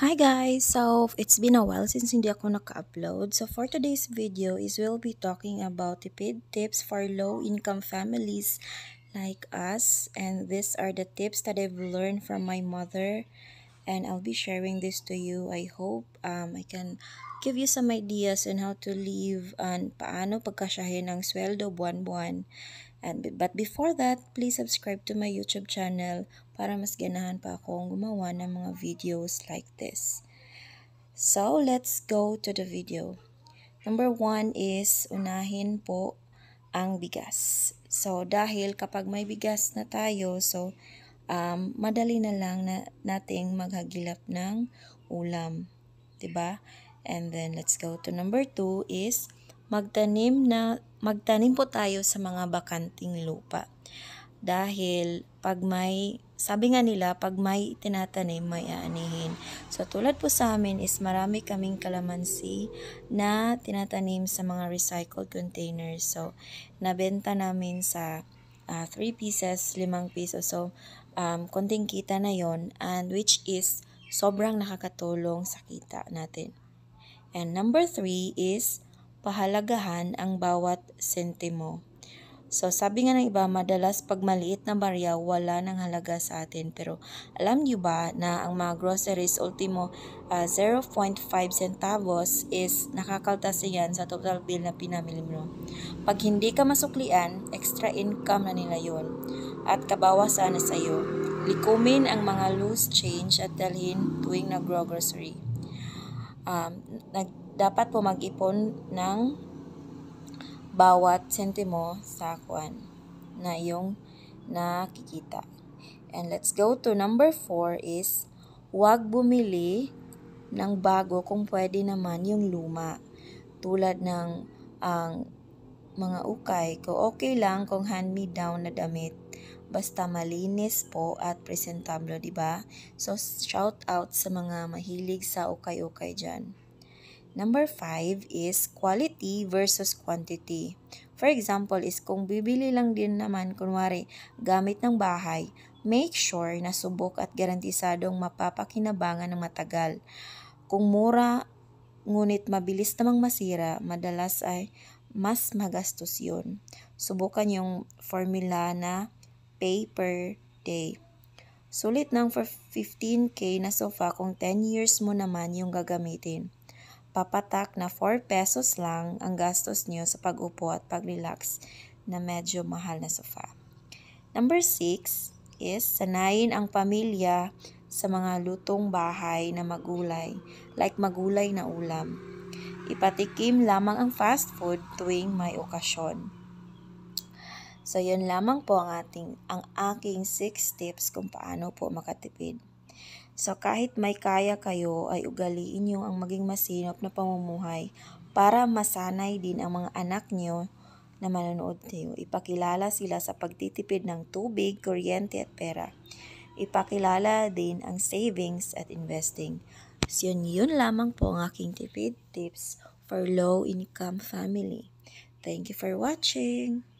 Hi guys! So, it's been a while since hindi ako naka-upload. So, for today's video is we'll be talking about tipid tips for low-income families like us. And these are the tips that I've learned from my mother. And I'll be sharing this to you. I hope um, I can give you some ideas on how to live and paano pagkasyahin ang sweldo buwan-buwan. And, but before that, please subscribe to my YouTube channel para mas ganahan pa akong gumawa ng mga videos like this. So, let's go to the video. Number one is unahin po ang bigas. So, dahil kapag may bigas na tayo, so, um, madali na lang na, nating maghagilap ng ulam. ba? Diba? And then, let's go to number two is magtanim na magtanim po tayo sa mga bakanting lupa. Dahil pag may, sabi nga nila, pag may tinatanim, may aanihin. So, tulad po sa amin is marami kaming kalamansi na tinatanim sa mga recycled containers. So, nabenta namin sa 3 uh, ah, pieces, 5 piso. So, um, konting kita na yon and which is sobrang nakakatulong sa kita natin. And number 3 is pahalagahan ang bawat sentimo. So sabi nga ng iba, madalas pag maliit na barya, wala ng halaga sa atin. Pero alam niyo ba na ang mga groceries ultimo uh, ah, 0.5 centavos is nakakaltas yan sa total bill na pinamili mo. Pag hindi ka masuklian, extra income na nila yon at kabawasan na sa iyo. Likumin ang mga loose change at dalhin tuwing nagro-grocery. Um, nag, dapat po mag-ipon ng bawat sentimo sa kuan na iyong nakikita. And let's go to number 4 is huwag bumili ng bago kung pwede naman yung luma. Tulad ng ang mga ukay ko, okay lang kung hand-me-down na damit basta malinis po at presentable, di ba? So shout out sa mga mahilig sa ukay-ukay diyan. Number 5 is quality versus quantity. For example is kung bibili lang din naman kunwari gamit ng bahay, make sure na subok at garantisadong mapapakinabangan ng matagal. Kung mura ngunit mabilis namang masira, madalas ay mas magastos yun. Subukan yung formula na pay per day. Sulit ng for 15k na sofa kung 10 years mo naman yung gagamitin papatak na 4 pesos lang ang gastos nyo sa pag-upo at pag-relax na medyo mahal na sofa. Number 6 is sanayin ang pamilya sa mga lutong bahay na magulay, like magulay na ulam. Ipatikim lamang ang fast food tuwing may okasyon. So, yun lamang po ang ating ang aking 6 tips kung paano po makatipid. So kahit may kaya kayo ay ugaliin niyo ang maging masinop na pamumuhay para masanay din ang mga anak niyo na manonood kayo. Ipakilala sila sa pagtitipid ng tubig, kuryente at pera. Ipakilala din ang savings at investing. So yun, yun lamang po ang aking tipid tips for low income family. Thank you for watching!